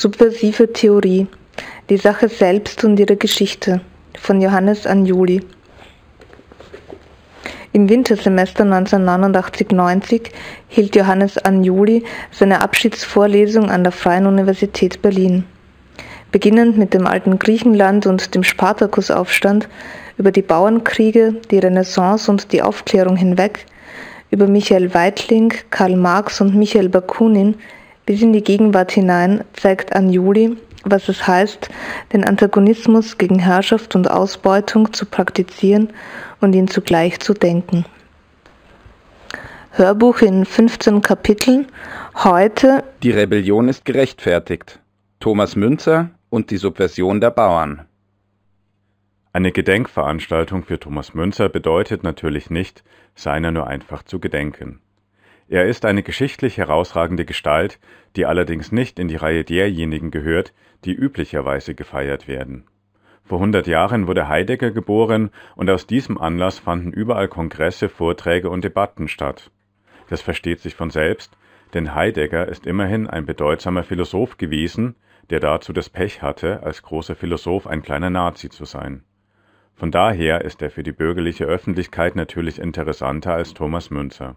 Subversive Theorie. Die Sache selbst und ihre Geschichte von Johannes Anjuli. Im Wintersemester 1989-90 hielt Johannes Anjuli seine Abschiedsvorlesung an der Freien Universität Berlin. Beginnend mit dem alten Griechenland und dem Spartakusaufstand, über die Bauernkriege, die Renaissance und die Aufklärung hinweg, über Michael Weitling, Karl Marx und Michael Bakunin bis in die Gegenwart hinein zeigt Anjuli, was es heißt, den Antagonismus gegen Herrschaft und Ausbeutung zu praktizieren und ihn zugleich zu denken. Hörbuch in 15 Kapiteln, heute Die Rebellion ist gerechtfertigt. Thomas Münzer und die Subversion der Bauern. Eine Gedenkveranstaltung für Thomas Münzer bedeutet natürlich nicht, seiner nur einfach zu gedenken. Er ist eine geschichtlich herausragende Gestalt, die allerdings nicht in die Reihe derjenigen gehört, die üblicherweise gefeiert werden. Vor 100 Jahren wurde Heidegger geboren und aus diesem Anlass fanden überall Kongresse, Vorträge und Debatten statt. Das versteht sich von selbst, denn Heidegger ist immerhin ein bedeutsamer Philosoph gewesen, der dazu das Pech hatte, als großer Philosoph ein kleiner Nazi zu sein. Von daher ist er für die bürgerliche Öffentlichkeit natürlich interessanter als Thomas Münzer.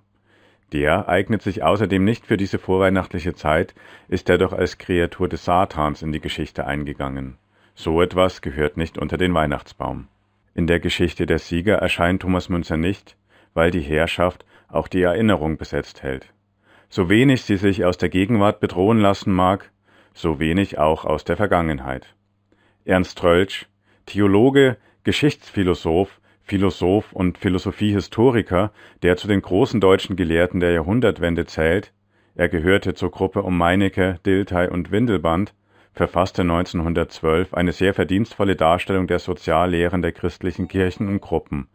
Der eignet sich außerdem nicht für diese vorweihnachtliche Zeit, ist er doch als Kreatur des Satans in die Geschichte eingegangen. So etwas gehört nicht unter den Weihnachtsbaum. In der Geschichte der Sieger erscheint Thomas Münzer nicht, weil die Herrschaft auch die Erinnerung besetzt hält. So wenig sie sich aus der Gegenwart bedrohen lassen mag, so wenig auch aus der Vergangenheit. Ernst Trölsch, Theologe, Geschichtsphilosoph, Philosoph und Philosophiehistoriker, der zu den großen deutschen Gelehrten der Jahrhundertwende zählt, er gehörte zur Gruppe um Meinecke, Dilthey und Windelband, verfasste 1912 eine sehr verdienstvolle Darstellung der Soziallehren der christlichen Kirchen und Gruppen.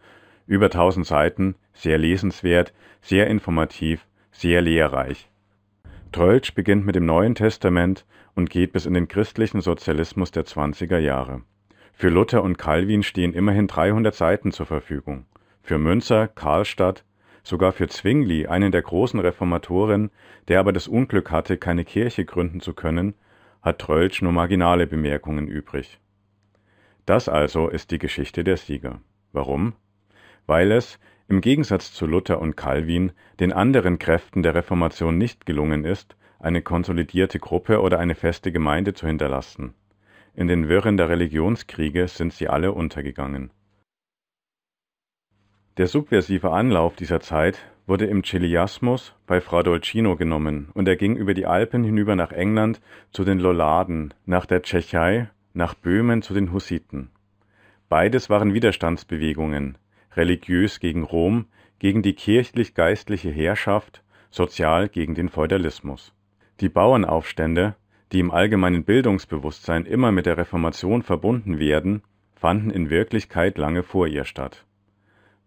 Über 1000 Seiten, sehr lesenswert, sehr informativ, sehr lehrreich. Troeltsch beginnt mit dem Neuen Testament und geht bis in den christlichen Sozialismus der 20er Jahre. Für Luther und Calvin stehen immerhin 300 Seiten zur Verfügung. Für Münzer, Karlstadt, sogar für Zwingli, einen der großen Reformatoren, der aber das Unglück hatte, keine Kirche gründen zu können, hat Trölsch nur marginale Bemerkungen übrig. Das also ist die Geschichte der Sieger. Warum? Weil es, im Gegensatz zu Luther und Calvin, den anderen Kräften der Reformation nicht gelungen ist, eine konsolidierte Gruppe oder eine feste Gemeinde zu hinterlassen. In den Wirren der Religionskriege sind sie alle untergegangen. Der subversive Anlauf dieser Zeit wurde im Chiliasmus bei Fra Dolcino genommen und er ging über die Alpen hinüber nach England zu den Lolladen, nach der Tschechei, nach Böhmen zu den Hussiten. Beides waren Widerstandsbewegungen, religiös gegen Rom, gegen die kirchlich-geistliche Herrschaft, sozial gegen den Feudalismus. Die Bauernaufstände die im allgemeinen Bildungsbewusstsein immer mit der Reformation verbunden werden, fanden in Wirklichkeit lange vor ihr statt.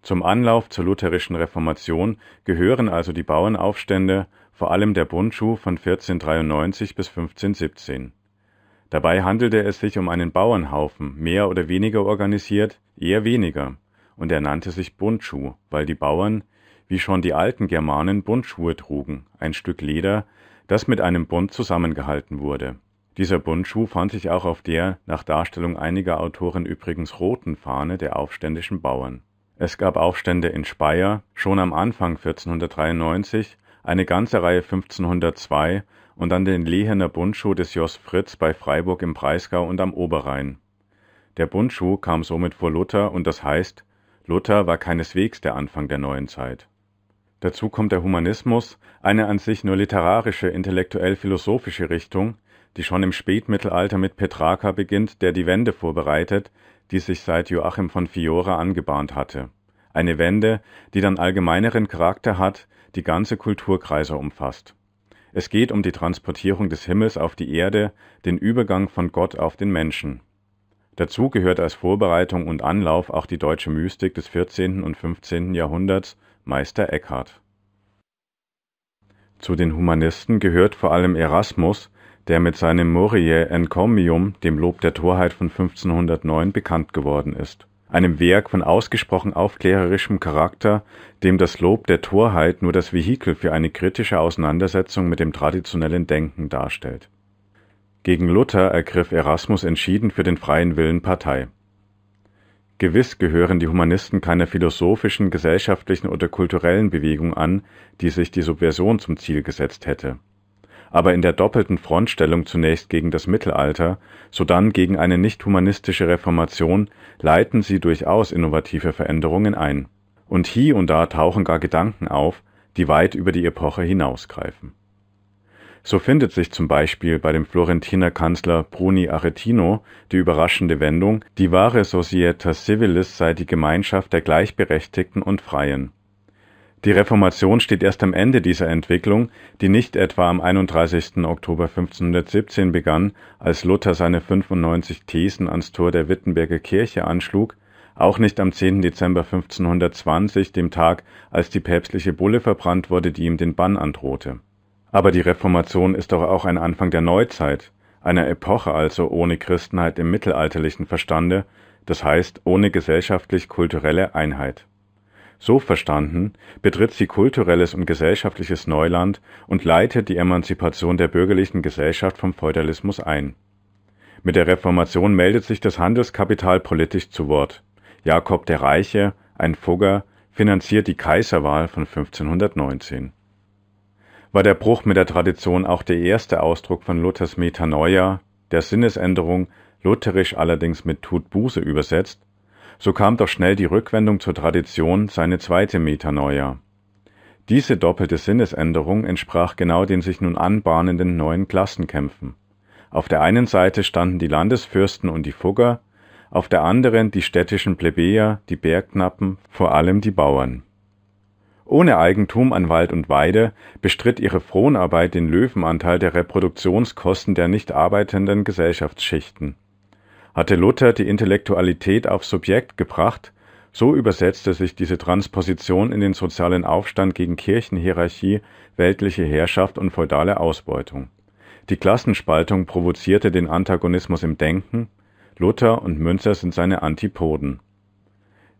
Zum Anlauf zur lutherischen Reformation gehören also die Bauernaufstände, vor allem der Bundschuh von 1493 bis 1517. Dabei handelte es sich um einen Bauernhaufen, mehr oder weniger organisiert, eher weniger, und er nannte sich Bundschuh, weil die Bauern, wie schon die alten Germanen, Bundschuhe trugen, ein Stück Leder, das mit einem Bund zusammengehalten wurde. Dieser Bundschuh fand sich auch auf der, nach Darstellung einiger Autoren übrigens roten Fahne der aufständischen Bauern. Es gab Aufstände in Speyer schon am Anfang 1493, eine ganze Reihe 1502 und dann den Lehener Bundschuh des Jos Fritz bei Freiburg im Breisgau und am Oberrhein. Der Bundschuh kam somit vor Luther und das heißt, Luther war keineswegs der Anfang der neuen Zeit. Dazu kommt der Humanismus, eine an sich nur literarische, intellektuell-philosophische Richtung, die schon im Spätmittelalter mit Petrarca beginnt, der die Wende vorbereitet, die sich seit Joachim von Fiora angebahnt hatte. Eine Wende, die dann allgemeineren Charakter hat, die ganze Kulturkreise umfasst. Es geht um die Transportierung des Himmels auf die Erde, den Übergang von Gott auf den Menschen. Dazu gehört als Vorbereitung und Anlauf auch die deutsche Mystik des 14. und 15. Jahrhunderts Meister Eckhart. Zu den Humanisten gehört vor allem Erasmus, der mit seinem Moriae Encomium, dem Lob der Torheit von 1509, bekannt geworden ist. Einem Werk von ausgesprochen aufklärerischem Charakter, dem das Lob der Torheit nur das Vehikel für eine kritische Auseinandersetzung mit dem traditionellen Denken darstellt. Gegen Luther ergriff Erasmus entschieden für den freien Willen Partei. Gewiss gehören die Humanisten keiner philosophischen, gesellschaftlichen oder kulturellen Bewegung an, die sich die Subversion zum Ziel gesetzt hätte. Aber in der doppelten Frontstellung zunächst gegen das Mittelalter, sodann gegen eine nicht-humanistische Reformation leiten sie durchaus innovative Veränderungen ein. Und hier und da tauchen gar Gedanken auf, die weit über die Epoche hinausgreifen so findet sich zum Beispiel bei dem Florentiner Kanzler Bruni Aretino die überraschende Wendung, die wahre Societas Civilis sei die Gemeinschaft der Gleichberechtigten und Freien. Die Reformation steht erst am Ende dieser Entwicklung, die nicht etwa am 31. Oktober 1517 begann, als Luther seine 95 Thesen ans Tor der Wittenberger Kirche anschlug, auch nicht am 10. Dezember 1520, dem Tag, als die päpstliche Bulle verbrannt wurde, die ihm den Bann androhte. Aber die Reformation ist doch auch ein Anfang der Neuzeit, einer Epoche also ohne Christenheit im mittelalterlichen Verstande, das heißt ohne gesellschaftlich-kulturelle Einheit. So verstanden betritt sie kulturelles und gesellschaftliches Neuland und leitet die Emanzipation der bürgerlichen Gesellschaft vom Feudalismus ein. Mit der Reformation meldet sich das Handelskapital politisch zu Wort. Jakob der Reiche, ein Fugger, finanziert die Kaiserwahl von 1519 war der Bruch mit der Tradition auch der erste Ausdruck von Luthers Metanoia, der Sinnesänderung, lutherisch allerdings mit Tut Buße übersetzt, so kam doch schnell die Rückwendung zur Tradition seine zweite Metanoia. Diese doppelte Sinnesänderung entsprach genau den sich nun anbahnenden neuen Klassenkämpfen. Auf der einen Seite standen die Landesfürsten und die Fugger, auf der anderen die städtischen Plebejer, die Bergknappen, vor allem die Bauern. Ohne Eigentum an Wald und Weide bestritt ihre Fronarbeit den Löwenanteil der Reproduktionskosten der nicht arbeitenden Gesellschaftsschichten. Hatte Luther die Intellektualität aufs Subjekt gebracht, so übersetzte sich diese Transposition in den sozialen Aufstand gegen Kirchenhierarchie, weltliche Herrschaft und feudale Ausbeutung. Die Klassenspaltung provozierte den Antagonismus im Denken, Luther und Münzer sind seine Antipoden.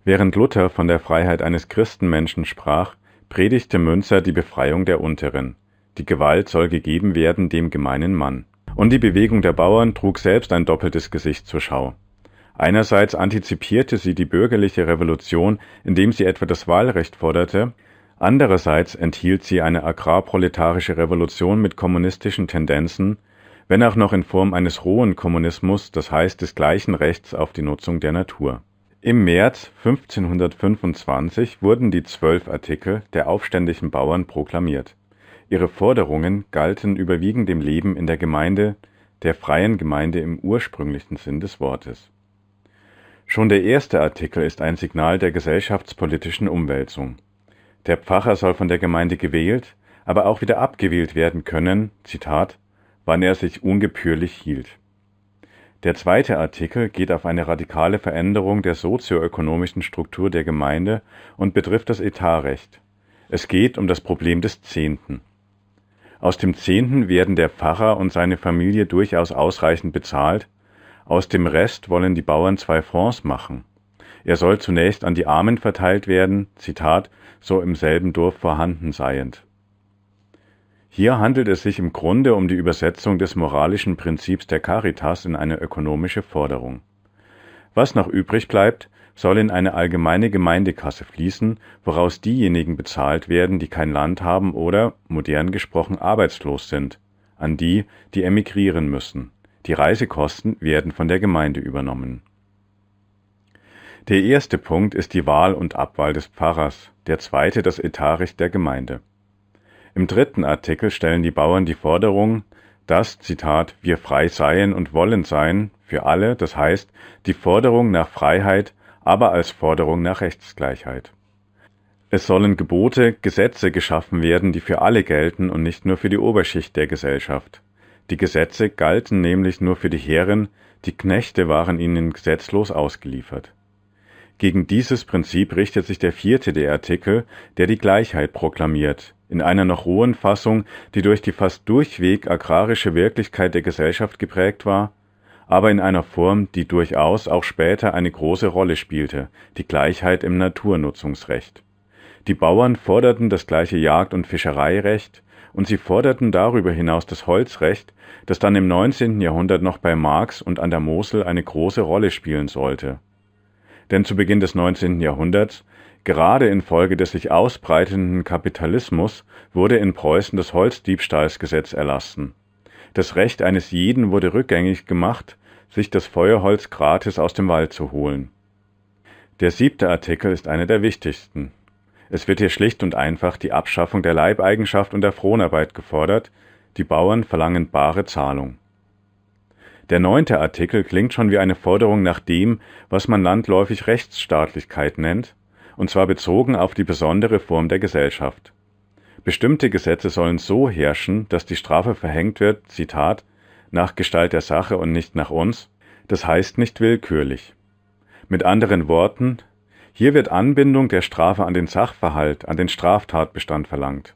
Während Luther von der Freiheit eines Christenmenschen sprach, predigte Münzer die Befreiung der Unteren. Die Gewalt soll gegeben werden dem gemeinen Mann. Und die Bewegung der Bauern trug selbst ein doppeltes Gesicht zur Schau. Einerseits antizipierte sie die bürgerliche Revolution, indem sie etwa das Wahlrecht forderte, andererseits enthielt sie eine agrarproletarische Revolution mit kommunistischen Tendenzen, wenn auch noch in Form eines rohen Kommunismus, das heißt des gleichen Rechts auf die Nutzung der Natur. Im März 1525 wurden die Zwölf Artikel der aufständischen Bauern proklamiert. Ihre Forderungen galten überwiegend dem Leben in der Gemeinde, der freien Gemeinde im ursprünglichen Sinn des Wortes. Schon der erste Artikel ist ein Signal der gesellschaftspolitischen Umwälzung. Der Pfarrer soll von der Gemeinde gewählt, aber auch wieder abgewählt werden können, Zitat, wann er sich ungepürlich hielt. Der zweite Artikel geht auf eine radikale Veränderung der sozioökonomischen Struktur der Gemeinde und betrifft das Etatrecht. Es geht um das Problem des Zehnten. Aus dem Zehnten werden der Pfarrer und seine Familie durchaus ausreichend bezahlt, aus dem Rest wollen die Bauern zwei Fonds machen. Er soll zunächst an die Armen verteilt werden, Zitat, so im selben Dorf vorhanden seiend. Hier handelt es sich im Grunde um die Übersetzung des moralischen Prinzips der Caritas in eine ökonomische Forderung. Was noch übrig bleibt, soll in eine allgemeine Gemeindekasse fließen, woraus diejenigen bezahlt werden, die kein Land haben oder, modern gesprochen, arbeitslos sind, an die, die emigrieren müssen. Die Reisekosten werden von der Gemeinde übernommen. Der erste Punkt ist die Wahl und Abwahl des Pfarrers, der zweite das Etarich der Gemeinde. Im dritten Artikel stellen die Bauern die Forderung, dass, Zitat, wir frei seien und wollen sein, für alle, das heißt, die Forderung nach Freiheit, aber als Forderung nach Rechtsgleichheit. Es sollen Gebote, Gesetze geschaffen werden, die für alle gelten und nicht nur für die Oberschicht der Gesellschaft. Die Gesetze galten nämlich nur für die Herren, die Knechte waren ihnen gesetzlos ausgeliefert. Gegen dieses Prinzip richtet sich der vierte der Artikel, der die Gleichheit proklamiert, in einer noch rohen Fassung, die durch die fast durchweg agrarische Wirklichkeit der Gesellschaft geprägt war, aber in einer Form, die durchaus auch später eine große Rolle spielte, die Gleichheit im Naturnutzungsrecht. Die Bauern forderten das gleiche Jagd- und Fischereirecht, und sie forderten darüber hinaus das Holzrecht, das dann im 19. Jahrhundert noch bei Marx und an der Mosel eine große Rolle spielen sollte. Denn zu Beginn des 19. Jahrhunderts, gerade infolge des sich ausbreitenden Kapitalismus, wurde in Preußen das Holzdiebstahlsgesetz erlassen. Das Recht eines jeden wurde rückgängig gemacht, sich das Feuerholz gratis aus dem Wald zu holen. Der siebte Artikel ist einer der wichtigsten. Es wird hier schlicht und einfach die Abschaffung der Leibeigenschaft und der Fronarbeit gefordert, die Bauern verlangen bare Zahlung. Der neunte Artikel klingt schon wie eine Forderung nach dem, was man landläufig Rechtsstaatlichkeit nennt, und zwar bezogen auf die besondere Form der Gesellschaft. Bestimmte Gesetze sollen so herrschen, dass die Strafe verhängt wird, Zitat, nach Gestalt der Sache und nicht nach uns, das heißt nicht willkürlich. Mit anderen Worten, hier wird Anbindung der Strafe an den Sachverhalt, an den Straftatbestand verlangt.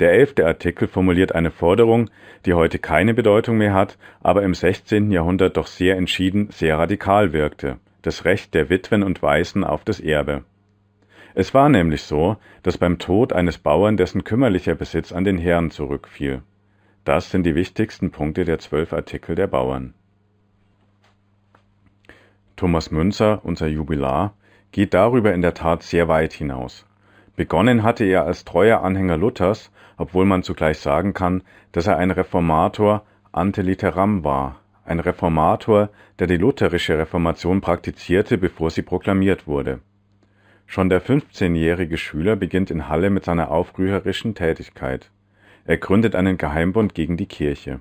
Der elfte Artikel formuliert eine Forderung, die heute keine Bedeutung mehr hat, aber im 16. Jahrhundert doch sehr entschieden, sehr radikal wirkte das Recht der Witwen und Waisen auf das Erbe. Es war nämlich so, dass beim Tod eines Bauern dessen kümmerlicher Besitz an den Herrn zurückfiel. Das sind die wichtigsten Punkte der zwölf Artikel der Bauern. Thomas Münzer, unser Jubilar, geht darüber in der Tat sehr weit hinaus. Begonnen hatte er als treuer Anhänger Luthers obwohl man zugleich sagen kann, dass er ein Reformator ante litteram war, ein Reformator, der die lutherische Reformation praktizierte, bevor sie proklamiert wurde. Schon der 15-jährige Schüler beginnt in Halle mit seiner aufrührerischen Tätigkeit. Er gründet einen Geheimbund gegen die Kirche.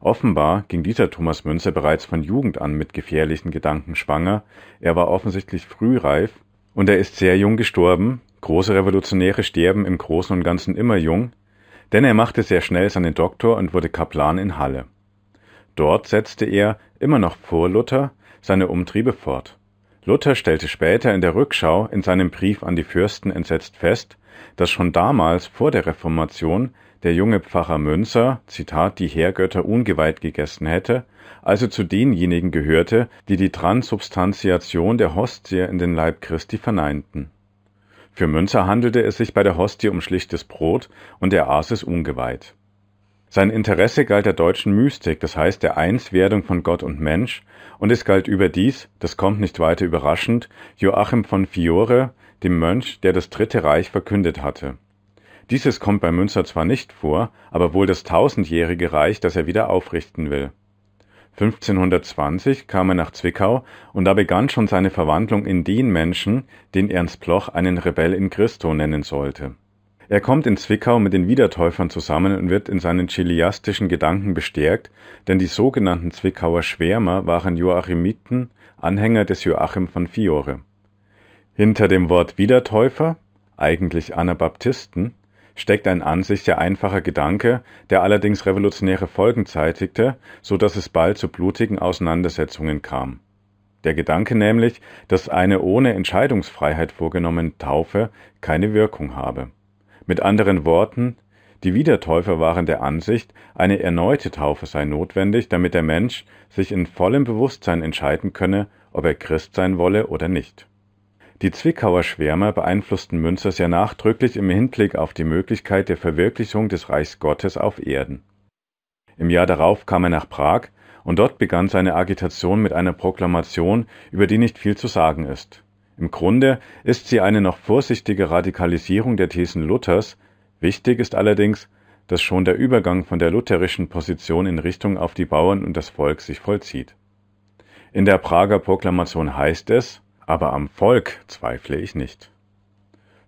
Offenbar ging dieser Thomas Münzer bereits von Jugend an mit gefährlichen Gedanken schwanger, er war offensichtlich frühreif und er ist sehr jung gestorben, Große Revolutionäre sterben im Großen und Ganzen immer jung, denn er machte sehr schnell seinen Doktor und wurde Kaplan in Halle. Dort setzte er, immer noch vor Luther, seine Umtriebe fort. Luther stellte später in der Rückschau in seinem Brief an die Fürsten entsetzt fest, dass schon damals vor der Reformation der junge Pfarrer Münzer, Zitat, die Herrgötter ungeweiht gegessen hätte, also zu denjenigen gehörte, die die Transubstantiation der Hostie in den Leib Christi verneinten für Münzer handelte es sich bei der Hostie um schlichtes Brot und er aß es ungeweiht. Sein Interesse galt der deutschen Mystik, das heißt der Einswerdung von Gott und Mensch, und es galt überdies, das kommt nicht weiter überraschend, Joachim von Fiore, dem Mönch, der das Dritte Reich verkündet hatte. Dieses kommt bei Münzer zwar nicht vor, aber wohl das tausendjährige Reich, das er wieder aufrichten will. 1520 kam er nach Zwickau und da begann schon seine Verwandlung in den Menschen, den Ernst Bloch einen Rebell in Christo nennen sollte. Er kommt in Zwickau mit den Wiedertäufern zusammen und wird in seinen chiliastischen Gedanken bestärkt, denn die sogenannten Zwickauer Schwärmer waren Joachimiten, Anhänger des Joachim von Fiore. Hinter dem Wort Wiedertäufer, eigentlich Anabaptisten, steckt ein an sich sehr einfacher Gedanke, der allerdings revolutionäre Folgen zeitigte, so dass es bald zu blutigen Auseinandersetzungen kam. Der Gedanke nämlich, dass eine ohne Entscheidungsfreiheit vorgenommene Taufe keine Wirkung habe. Mit anderen Worten, die Wiedertäufer waren der Ansicht, eine erneute Taufe sei notwendig, damit der Mensch sich in vollem Bewusstsein entscheiden könne, ob er Christ sein wolle oder nicht. Die Zwickauer Schwärmer beeinflussten Münzer sehr nachdrücklich im Hinblick auf die Möglichkeit der Verwirklichung des Reiches Gottes auf Erden. Im Jahr darauf kam er nach Prag und dort begann seine Agitation mit einer Proklamation, über die nicht viel zu sagen ist. Im Grunde ist sie eine noch vorsichtige Radikalisierung der Thesen Luthers, wichtig ist allerdings, dass schon der Übergang von der lutherischen Position in Richtung auf die Bauern und das Volk sich vollzieht. In der Prager Proklamation heißt es, aber am Volk zweifle ich nicht.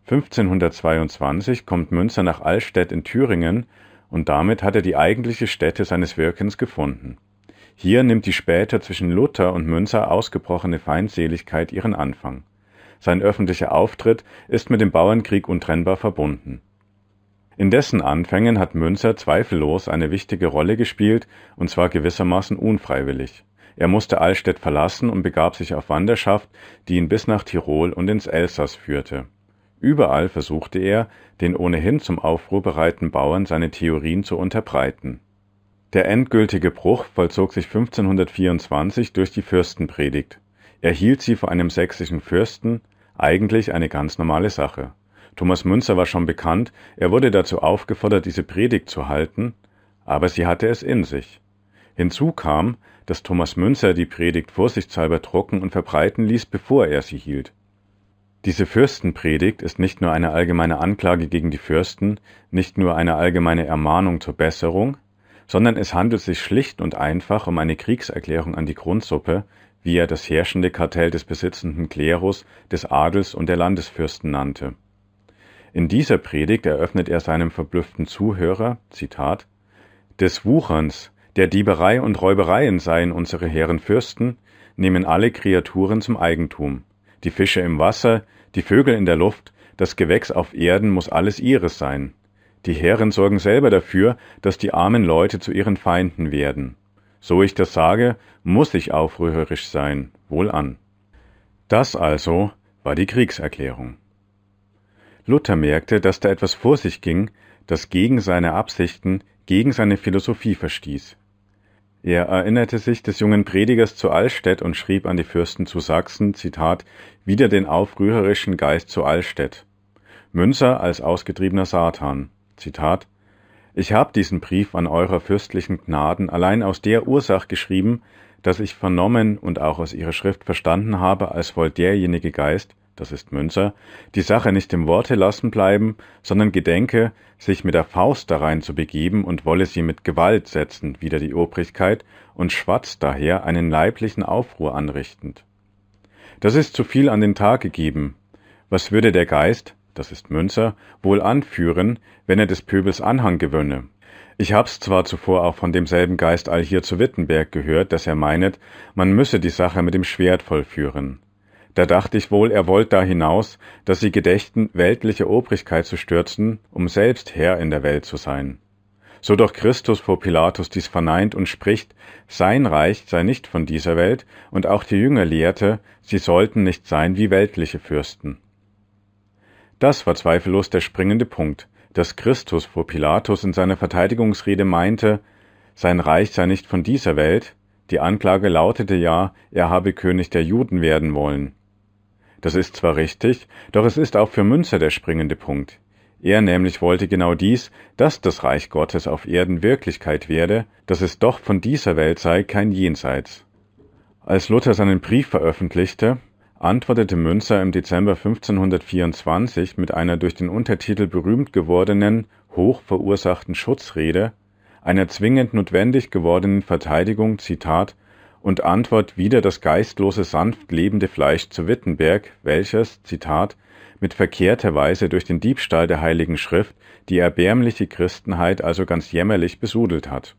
1522 kommt Münzer nach Allstedt in Thüringen und damit hat er die eigentliche Stätte seines Wirkens gefunden. Hier nimmt die später zwischen Luther und Münzer ausgebrochene Feindseligkeit ihren Anfang. Sein öffentlicher Auftritt ist mit dem Bauernkrieg untrennbar verbunden. In dessen Anfängen hat Münzer zweifellos eine wichtige Rolle gespielt, und zwar gewissermaßen unfreiwillig. Er musste Allstedt verlassen und begab sich auf Wanderschaft, die ihn bis nach Tirol und ins Elsass führte. Überall versuchte er, den ohnehin zum Aufruhr bereiten Bauern seine Theorien zu unterbreiten. Der endgültige Bruch vollzog sich 1524 durch die Fürstenpredigt. Er hielt sie vor einem sächsischen Fürsten, eigentlich eine ganz normale Sache. Thomas Münzer war schon bekannt, er wurde dazu aufgefordert, diese Predigt zu halten, aber sie hatte es in sich. Hinzu kam, dass Thomas Münzer die Predigt vorsichtshalber drucken und verbreiten ließ, bevor er sie hielt. Diese Fürstenpredigt ist nicht nur eine allgemeine Anklage gegen die Fürsten, nicht nur eine allgemeine Ermahnung zur Besserung, sondern es handelt sich schlicht und einfach um eine Kriegserklärung an die Grundsuppe, wie er das herrschende Kartell des besitzenden Klerus, des Adels und der Landesfürsten nannte. In dieser Predigt eröffnet er seinem verblüfften Zuhörer, Zitat, des Wucherns, der Dieberei und Räubereien seien unsere Herren Fürsten, nehmen alle Kreaturen zum Eigentum. Die Fische im Wasser, die Vögel in der Luft, das Gewächs auf Erden muss alles ihres sein. Die Herren sorgen selber dafür, dass die armen Leute zu ihren Feinden werden. So ich das sage, muss ich aufrührerisch sein, wohlan. Das also war die Kriegserklärung. Luther merkte, dass da etwas vor sich ging, das gegen seine Absichten, gegen seine Philosophie verstieß. Er erinnerte sich des jungen Predigers zu Allstedt und schrieb an die Fürsten zu Sachsen, Zitat, wieder den aufrührerischen Geist zu Allstedt. Münzer als ausgetriebener Satan. Zitat, ich habe diesen Brief an eurer fürstlichen Gnaden allein aus der Ursach geschrieben, dass ich vernommen und auch aus ihrer Schrift verstanden habe, als wollt derjenige Geist, das ist Münzer, die Sache nicht im Worte lassen bleiben, sondern gedenke, sich mit der Faust darein zu begeben und wolle sie mit Gewalt setzen wider die Obrigkeit und schwatzt daher einen leiblichen Aufruhr anrichtend. Das ist zu viel an den Tag gegeben. Was würde der Geist, das ist Münzer, wohl anführen, wenn er des Pöbels Anhang gewönne? Ich hab's zwar zuvor auch von demselben Geist allhier zu Wittenberg gehört, dass er meinet, man müsse die Sache mit dem Schwert vollführen. Da dachte ich wohl, er wollte da hinaus, dass sie gedächten, weltliche Obrigkeit zu stürzen, um selbst Herr in der Welt zu sein. So doch Christus vor Pilatus dies verneint und spricht, sein Reich sei nicht von dieser Welt, und auch die Jünger lehrte, sie sollten nicht sein wie weltliche Fürsten. Das war zweifellos der springende Punkt, dass Christus vor Pilatus in seiner Verteidigungsrede meinte, sein Reich sei nicht von dieser Welt, die Anklage lautete ja, er habe König der Juden werden wollen. Das ist zwar richtig, doch es ist auch für Münzer der springende Punkt. Er nämlich wollte genau dies, dass das Reich Gottes auf Erden Wirklichkeit werde, dass es doch von dieser Welt sei kein Jenseits. Als Luther seinen Brief veröffentlichte, antwortete Münzer im Dezember 1524 mit einer durch den Untertitel berühmt gewordenen, hoch verursachten Schutzrede, einer zwingend notwendig gewordenen Verteidigung, Zitat, und Antwort wieder das geistlose, sanft lebende Fleisch zu Wittenberg, welches, Zitat, mit verkehrter Weise durch den Diebstahl der Heiligen Schrift die erbärmliche Christenheit also ganz jämmerlich besudelt hat.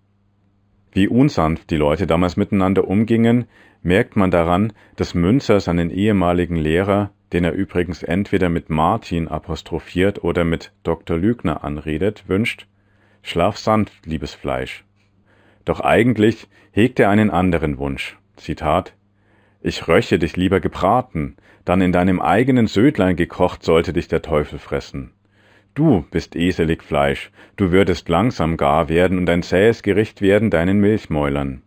Wie unsanft die Leute damals miteinander umgingen, merkt man daran, dass Münzer seinen ehemaligen Lehrer, den er übrigens entweder mit Martin apostrophiert oder mit Dr. Lügner anredet, wünscht, Schlaf sanft, liebes Fleisch. Doch eigentlich hegt er einen anderen Wunsch. Zitat Ich röche dich lieber gebraten, dann in deinem eigenen Södlein gekocht sollte dich der Teufel fressen. Du bist eselig Fleisch, du würdest langsam gar werden und ein zähes Gericht werden deinen Milchmäulern.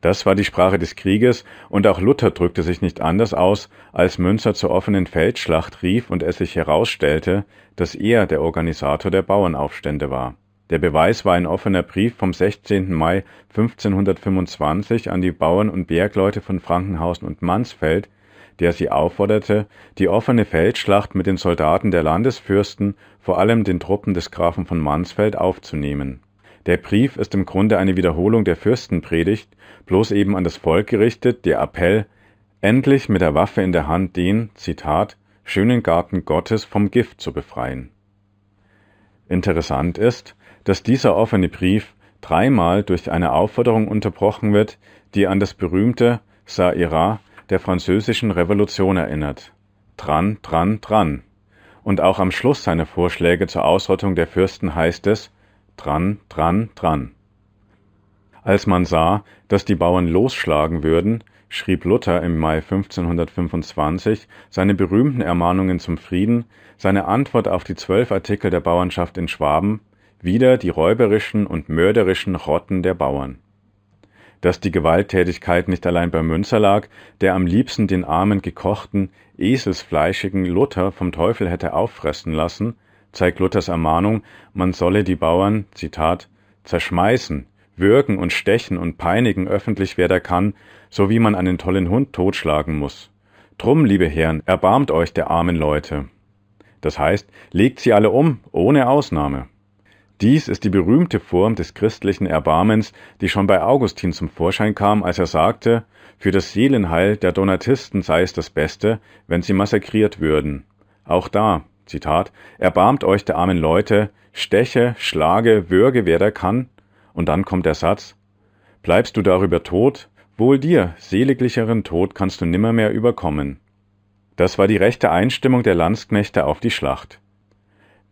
Das war die Sprache des Krieges, und auch Luther drückte sich nicht anders aus, als Münzer zur offenen Feldschlacht rief und es sich herausstellte, dass er der Organisator der Bauernaufstände war. Der Beweis war ein offener Brief vom 16. Mai 1525 an die Bauern und Bergleute von Frankenhausen und Mansfeld, der sie aufforderte, die offene Feldschlacht mit den Soldaten der Landesfürsten, vor allem den Truppen des Grafen von Mansfeld, aufzunehmen. Der Brief ist im Grunde eine Wiederholung der Fürstenpredigt, bloß eben an das Volk gerichtet, der Appell, endlich mit der Waffe in der Hand den, Zitat, schönen Garten Gottes vom Gift zu befreien. Interessant ist, dass dieser offene Brief dreimal durch eine Aufforderung unterbrochen wird, die an das berühmte Ça der französischen Revolution erinnert. Dran, dran, dran. Und auch am Schluss seiner Vorschläge zur Ausrottung der Fürsten heißt es dran, dran, dran. Als man sah, dass die Bauern losschlagen würden, schrieb Luther im Mai 1525 seine berühmten Ermahnungen zum Frieden, seine Antwort auf die zwölf Artikel der Bauernschaft in Schwaben wieder die räuberischen und mörderischen Rotten der Bauern. Dass die Gewalttätigkeit nicht allein bei Münzer lag, der am liebsten den armen gekochten, eselsfleischigen Luther vom Teufel hätte auffressen lassen, zeigt Luthers Ermahnung, man solle die Bauern, Zitat, zerschmeißen, würgen und stechen und peinigen öffentlich, wer da kann, so wie man einen tollen Hund totschlagen muss. Drum, liebe Herren, erbarmt euch der armen Leute. Das heißt, legt sie alle um, ohne Ausnahme. Dies ist die berühmte Form des christlichen Erbarmens, die schon bei Augustin zum Vorschein kam, als er sagte, für das Seelenheil der Donatisten sei es das Beste, wenn sie massakriert würden. Auch da, Zitat, erbarmt euch der armen Leute, steche, schlage, würge, wer der kann. Und dann kommt der Satz, bleibst du darüber tot, wohl dir, seliglicheren Tod kannst du nimmermehr überkommen. Das war die rechte Einstimmung der Landsknechte auf die Schlacht.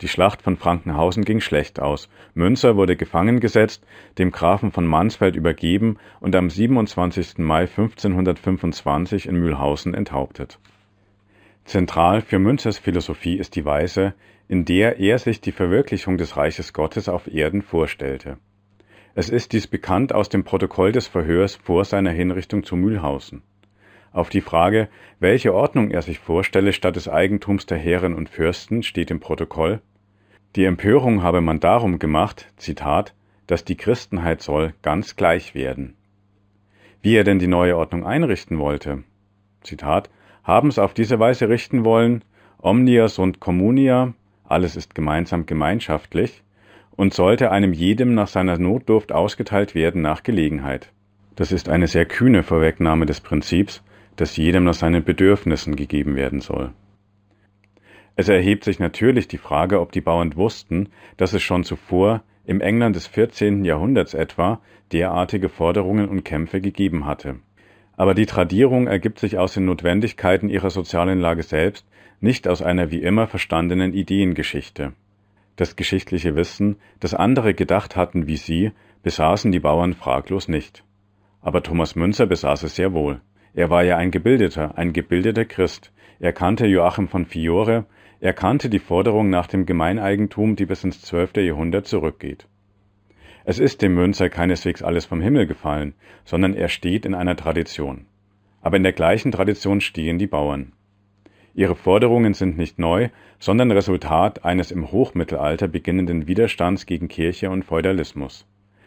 Die Schlacht von Frankenhausen ging schlecht aus. Münzer wurde gefangen gesetzt, dem Grafen von Mansfeld übergeben und am 27. Mai 1525 in Mühlhausen enthauptet. Zentral für Münzers Philosophie ist die Weise, in der er sich die Verwirklichung des Reiches Gottes auf Erden vorstellte. Es ist dies bekannt aus dem Protokoll des Verhörs vor seiner Hinrichtung zu Mühlhausen. Auf die Frage, welche Ordnung er sich vorstelle statt des Eigentums der Herren und Fürsten, steht im Protokoll, die Empörung habe man darum gemacht, Zitat, dass die Christenheit soll ganz gleich werden. Wie er denn die neue Ordnung einrichten wollte, Zitat, haben's auf diese Weise richten wollen, omnia sunt communia, alles ist gemeinsam gemeinschaftlich, und sollte einem jedem nach seiner Notdurft ausgeteilt werden nach Gelegenheit. Das ist eine sehr kühne Vorwegnahme des Prinzips, das jedem nach seinen Bedürfnissen gegeben werden soll. Es erhebt sich natürlich die Frage, ob die Bauern wussten, dass es schon zuvor, im England des 14. Jahrhunderts etwa, derartige Forderungen und Kämpfe gegeben hatte. Aber die Tradierung ergibt sich aus den Notwendigkeiten ihrer sozialen Lage selbst, nicht aus einer wie immer verstandenen Ideengeschichte. Das geschichtliche Wissen, das andere gedacht hatten wie sie, besaßen die Bauern fraglos nicht. Aber Thomas Münzer besaß es sehr wohl. Er war ja ein Gebildeter, ein gebildeter Christ. Er kannte Joachim von Fiore, er kannte die Forderung nach dem Gemeineigentum, die bis ins 12. Jahrhundert zurückgeht. Es ist dem Münzer keineswegs alles vom Himmel gefallen, sondern er steht in einer Tradition. Aber in der gleichen Tradition stehen die Bauern. Ihre Forderungen sind nicht neu, sondern Resultat eines im Hochmittelalter beginnenden Widerstands gegen Kirche und Feudalismus.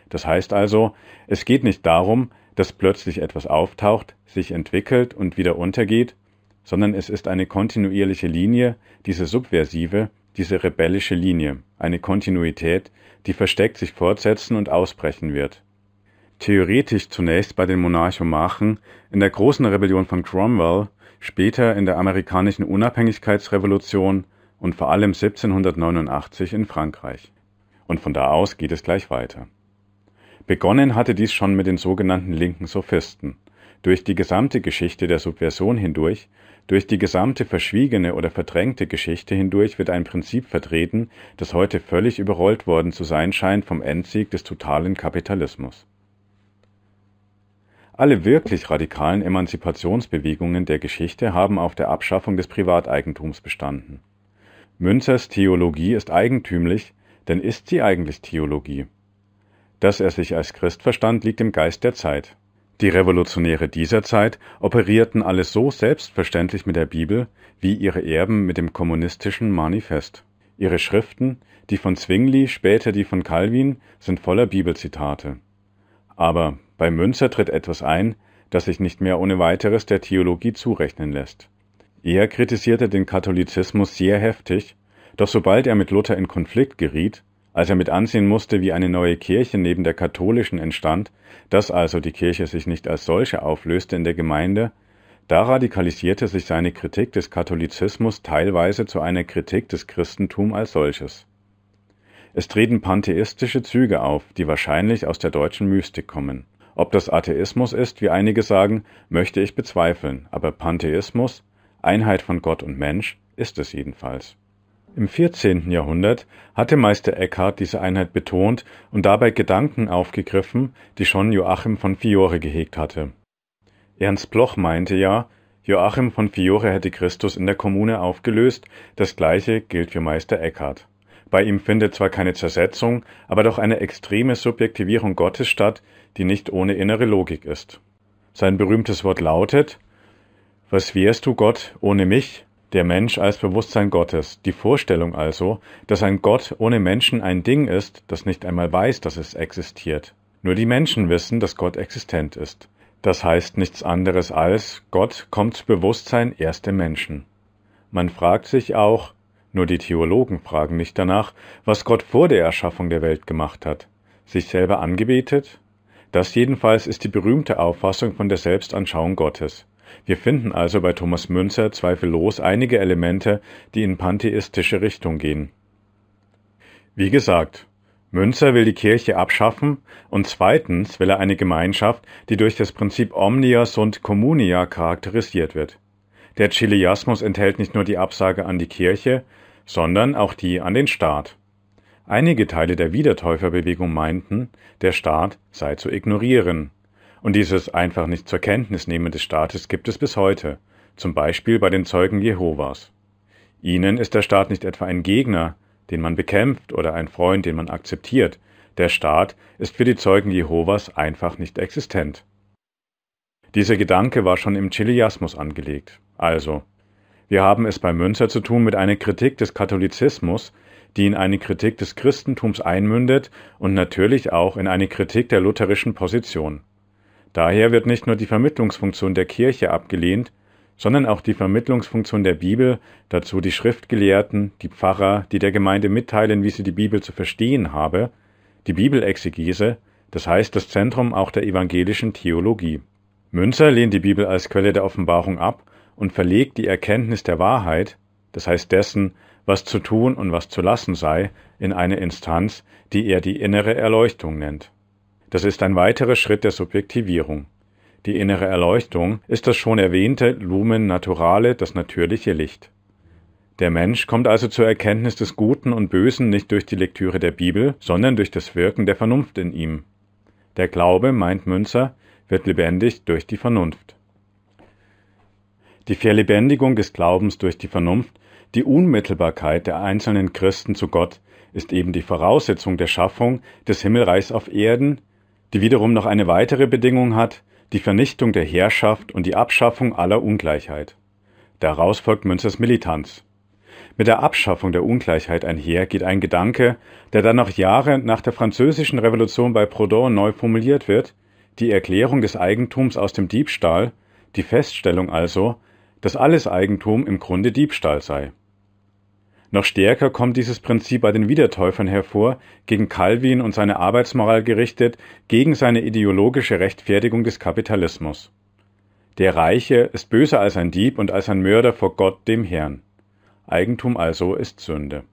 Das heißt also, es geht nicht darum, dass plötzlich etwas auftaucht, sich entwickelt und wieder untergeht, sondern es ist eine kontinuierliche Linie, diese subversive, diese rebellische Linie, eine Kontinuität, die versteckt sich fortsetzen und ausbrechen wird. Theoretisch zunächst bei den Monarchomachen, in der großen Rebellion von Cromwell, später in der amerikanischen Unabhängigkeitsrevolution und vor allem 1789 in Frankreich. Und von da aus geht es gleich weiter. Begonnen hatte dies schon mit den sogenannten linken Sophisten. Durch die gesamte Geschichte der Subversion hindurch, durch die gesamte verschwiegene oder verdrängte Geschichte hindurch wird ein Prinzip vertreten, das heute völlig überrollt worden zu sein scheint vom Endsieg des totalen Kapitalismus. Alle wirklich radikalen Emanzipationsbewegungen der Geschichte haben auf der Abschaffung des Privateigentums bestanden. Münzers Theologie ist eigentümlich, denn ist sie eigentlich Theologie? Dass er sich als Christ verstand, liegt im Geist der Zeit. Die Revolutionäre dieser Zeit operierten alles so selbstverständlich mit der Bibel wie ihre Erben mit dem kommunistischen Manifest. Ihre Schriften, die von Zwingli, später die von Calvin, sind voller Bibelzitate. Aber bei Münzer tritt etwas ein, das sich nicht mehr ohne weiteres der Theologie zurechnen lässt. Er kritisierte den Katholizismus sehr heftig, doch sobald er mit Luther in Konflikt geriet, als er mit ansehen musste, wie eine neue Kirche neben der katholischen entstand, dass also die Kirche sich nicht als solche auflöste in der Gemeinde, da radikalisierte sich seine Kritik des Katholizismus teilweise zu einer Kritik des Christentums als solches. Es treten pantheistische Züge auf, die wahrscheinlich aus der deutschen Mystik kommen. Ob das Atheismus ist, wie einige sagen, möchte ich bezweifeln, aber Pantheismus, Einheit von Gott und Mensch, ist es jedenfalls. Im 14. Jahrhundert hatte Meister Eckhart diese Einheit betont und dabei Gedanken aufgegriffen, die schon Joachim von Fiore gehegt hatte. Ernst Bloch meinte ja, Joachim von Fiore hätte Christus in der Kommune aufgelöst, das gleiche gilt für Meister Eckhart. Bei ihm findet zwar keine Zersetzung, aber doch eine extreme Subjektivierung Gottes statt, die nicht ohne innere Logik ist. Sein berühmtes Wort lautet Was wärst du Gott ohne mich? der Mensch als Bewusstsein Gottes. Die Vorstellung also, dass ein Gott ohne Menschen ein Ding ist, das nicht einmal weiß, dass es existiert. Nur die Menschen wissen, dass Gott existent ist. Das heißt nichts anderes als, Gott kommt zu Bewusstsein erst im Menschen. Man fragt sich auch, nur die Theologen fragen nicht danach, was Gott vor der Erschaffung der Welt gemacht hat. Sich selber angebetet? Das jedenfalls ist die berühmte Auffassung von der Selbstanschauung Gottes. Wir finden also bei Thomas Münzer zweifellos einige Elemente, die in pantheistische Richtung gehen. Wie gesagt, Münzer will die Kirche abschaffen und zweitens will er eine Gemeinschaft, die durch das Prinzip Omnia sunt communia charakterisiert wird. Der Chileasmus enthält nicht nur die Absage an die Kirche, sondern auch die an den Staat. Einige Teile der Wiedertäuferbewegung meinten, der Staat sei zu ignorieren und dieses einfach nicht zur Kenntnis nehmen des Staates gibt es bis heute, zum Beispiel bei den Zeugen Jehovas. Ihnen ist der Staat nicht etwa ein Gegner, den man bekämpft, oder ein Freund, den man akzeptiert, der Staat ist für die Zeugen Jehovas einfach nicht existent. Dieser Gedanke war schon im Chiliasmus angelegt. Also, wir haben es bei Münzer zu tun mit einer Kritik des Katholizismus, die in eine Kritik des Christentums einmündet und natürlich auch in eine Kritik der lutherischen Position. Daher wird nicht nur die Vermittlungsfunktion der Kirche abgelehnt, sondern auch die Vermittlungsfunktion der Bibel, dazu die Schriftgelehrten, die Pfarrer, die der Gemeinde mitteilen, wie sie die Bibel zu verstehen habe, die Bibelexegese, das heißt das Zentrum auch der evangelischen Theologie. Münzer lehnt die Bibel als Quelle der Offenbarung ab und verlegt die Erkenntnis der Wahrheit, das heißt dessen, was zu tun und was zu lassen sei, in eine Instanz, die er die innere Erleuchtung nennt. Das ist ein weiterer Schritt der Subjektivierung. Die innere Erleuchtung ist das schon erwähnte Lumen Naturale, das natürliche Licht. Der Mensch kommt also zur Erkenntnis des Guten und Bösen nicht durch die Lektüre der Bibel, sondern durch das Wirken der Vernunft in ihm. Der Glaube, meint Münzer, wird lebendig durch die Vernunft. Die Verlebendigung des Glaubens durch die Vernunft, die Unmittelbarkeit der einzelnen Christen zu Gott, ist eben die Voraussetzung der Schaffung des Himmelreichs auf Erden die wiederum noch eine weitere Bedingung hat, die Vernichtung der Herrschaft und die Abschaffung aller Ungleichheit. Daraus folgt Münzers Militanz. Mit der Abschaffung der Ungleichheit einher geht ein Gedanke, der dann noch Jahre nach der Französischen Revolution bei Proudhon neu formuliert wird, die Erklärung des Eigentums aus dem Diebstahl, die Feststellung also, dass alles Eigentum im Grunde Diebstahl sei. Noch stärker kommt dieses Prinzip bei den Wiedertäufern hervor, gegen Calvin und seine Arbeitsmoral gerichtet, gegen seine ideologische Rechtfertigung des Kapitalismus. Der Reiche ist böser als ein Dieb und als ein Mörder vor Gott dem Herrn. Eigentum also ist Sünde.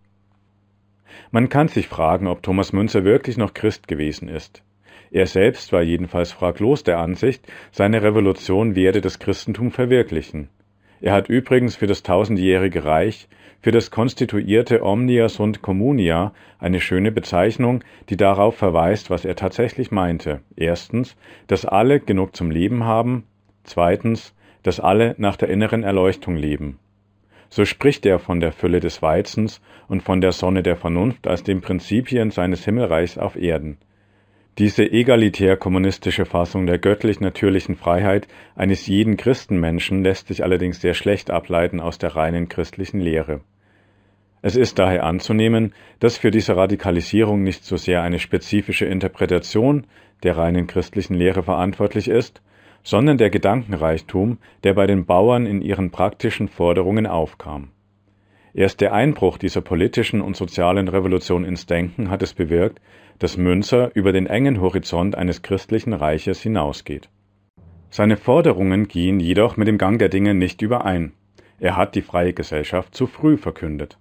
Man kann sich fragen, ob Thomas Münzer wirklich noch Christ gewesen ist. Er selbst war jedenfalls fraglos der Ansicht, seine Revolution werde das Christentum verwirklichen. Er hat übrigens für das tausendjährige Reich für das konstituierte Omnia sunt communia eine schöne Bezeichnung, die darauf verweist, was er tatsächlich meinte. Erstens, dass alle genug zum Leben haben. Zweitens, dass alle nach der inneren Erleuchtung leben. So spricht er von der Fülle des Weizens und von der Sonne der Vernunft als den Prinzipien seines Himmelreichs auf Erden. Diese egalitär-kommunistische Fassung der göttlich-natürlichen Freiheit eines jeden Christenmenschen lässt sich allerdings sehr schlecht ableiten aus der reinen christlichen Lehre. Es ist daher anzunehmen, dass für diese Radikalisierung nicht so sehr eine spezifische Interpretation der reinen christlichen Lehre verantwortlich ist, sondern der Gedankenreichtum, der bei den Bauern in ihren praktischen Forderungen aufkam. Erst der Einbruch dieser politischen und sozialen Revolution ins Denken hat es bewirkt, dass Münzer über den engen Horizont eines christlichen Reiches hinausgeht. Seine Forderungen gehen jedoch mit dem Gang der Dinge nicht überein. Er hat die freie Gesellschaft zu früh verkündet.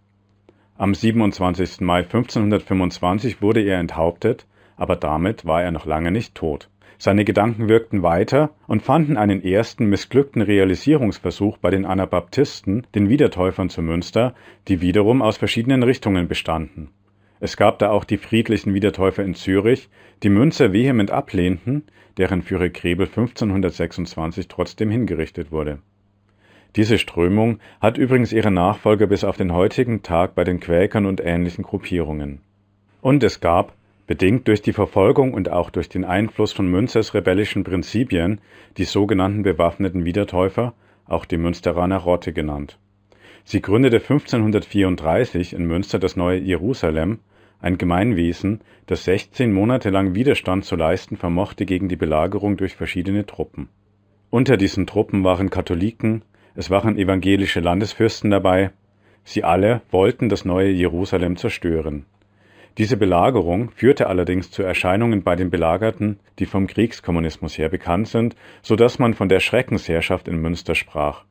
Am 27. Mai 1525 wurde er enthauptet, aber damit war er noch lange nicht tot. Seine Gedanken wirkten weiter und fanden einen ersten missglückten Realisierungsversuch bei den Anabaptisten, den Wiedertäufern zu Münster, die wiederum aus verschiedenen Richtungen bestanden. Es gab da auch die friedlichen Wiedertäufer in Zürich, die Münzer vehement ablehnten, deren Führer Krebel 1526 trotzdem hingerichtet wurde. Diese Strömung hat übrigens ihre Nachfolger bis auf den heutigen Tag bei den Quäkern und ähnlichen Gruppierungen. Und es gab, bedingt durch die Verfolgung und auch durch den Einfluss von Münzers rebellischen Prinzipien, die sogenannten bewaffneten Wiedertäufer, auch die Münsteraner Rotte genannt. Sie gründete 1534 in Münster das neue Jerusalem ein Gemeinwesen, das 16 Monate lang Widerstand zu leisten vermochte gegen die Belagerung durch verschiedene Truppen. Unter diesen Truppen waren Katholiken, es waren evangelische Landesfürsten dabei, sie alle wollten das neue Jerusalem zerstören. Diese Belagerung führte allerdings zu Erscheinungen bei den Belagerten, die vom Kriegskommunismus her bekannt sind, so dass man von der Schreckensherrschaft in Münster sprach.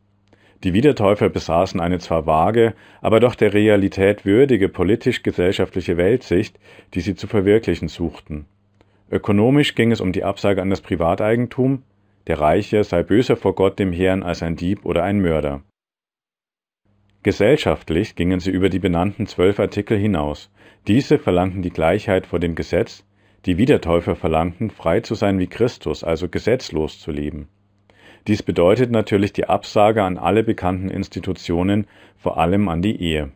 Die Wiedertäufer besaßen eine zwar vage, aber doch der Realität würdige politisch-gesellschaftliche Weltsicht, die sie zu verwirklichen suchten. Ökonomisch ging es um die Absage an das Privateigentum, der Reiche sei böser vor Gott dem Herrn als ein Dieb oder ein Mörder. Gesellschaftlich gingen sie über die benannten zwölf Artikel hinaus. Diese verlangten die Gleichheit vor dem Gesetz, die Wiedertäufer verlangten, frei zu sein wie Christus, also gesetzlos zu leben. Dies bedeutet natürlich die Absage an alle bekannten Institutionen, vor allem an die Ehe.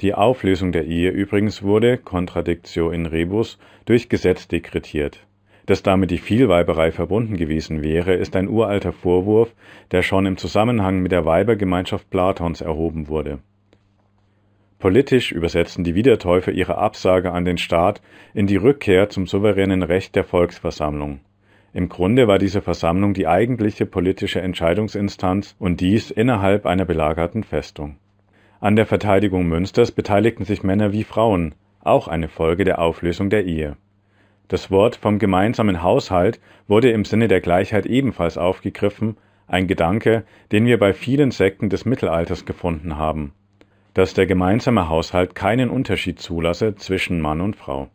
Die Auflösung der Ehe übrigens wurde, contradictio in rebus, durch Gesetz dekretiert. Dass damit die Vielweiberei verbunden gewesen wäre, ist ein uralter Vorwurf, der schon im Zusammenhang mit der Weibergemeinschaft Platons erhoben wurde. Politisch übersetzen die Wiedertäufer ihre Absage an den Staat in die Rückkehr zum souveränen Recht der Volksversammlung. Im Grunde war diese Versammlung die eigentliche politische Entscheidungsinstanz und dies innerhalb einer belagerten Festung. An der Verteidigung Münsters beteiligten sich Männer wie Frauen, auch eine Folge der Auflösung der Ehe. Das Wort vom gemeinsamen Haushalt wurde im Sinne der Gleichheit ebenfalls aufgegriffen, ein Gedanke, den wir bei vielen Sekten des Mittelalters gefunden haben, dass der gemeinsame Haushalt keinen Unterschied zulasse zwischen Mann und Frau.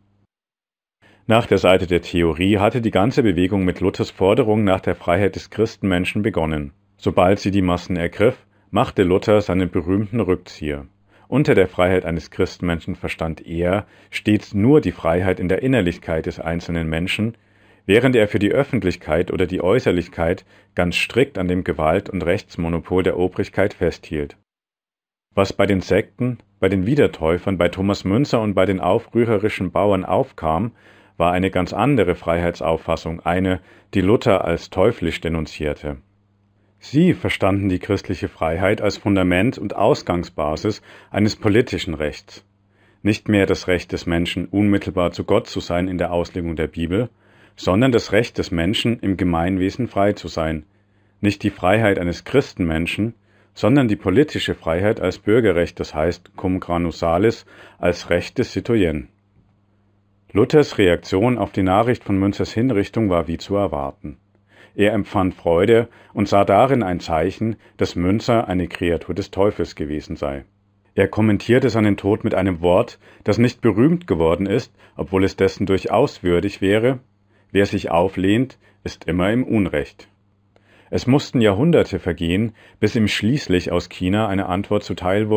Nach der Seite der Theorie hatte die ganze Bewegung mit Luthers Forderung nach der Freiheit des Christenmenschen begonnen. Sobald sie die Massen ergriff, machte Luther seinen berühmten Rückzieher. Unter der Freiheit eines Christenmenschen verstand er stets nur die Freiheit in der Innerlichkeit des einzelnen Menschen, während er für die Öffentlichkeit oder die Äußerlichkeit ganz strikt an dem Gewalt- und Rechtsmonopol der Obrigkeit festhielt. Was bei den Sekten, bei den Wiedertäufern, bei Thomas Münzer und bei den aufrührerischen Bauern aufkam, war eine ganz andere Freiheitsauffassung, eine, die Luther als teuflisch denunzierte. Sie verstanden die christliche Freiheit als Fundament und Ausgangsbasis eines politischen Rechts. Nicht mehr das Recht des Menschen, unmittelbar zu Gott zu sein in der Auslegung der Bibel, sondern das Recht des Menschen, im Gemeinwesen frei zu sein. Nicht die Freiheit eines Christenmenschen, sondern die politische Freiheit als Bürgerrecht, das heißt cum granusalis, als Recht des Citoyens. Luthers Reaktion auf die Nachricht von Münzers Hinrichtung war wie zu erwarten. Er empfand Freude und sah darin ein Zeichen, dass Münzer eine Kreatur des Teufels gewesen sei. Er kommentierte seinen Tod mit einem Wort, das nicht berühmt geworden ist, obwohl es dessen durchaus würdig wäre Wer sich auflehnt, ist immer im Unrecht. Es mussten Jahrhunderte vergehen, bis ihm schließlich aus China eine Antwort zuteil wurde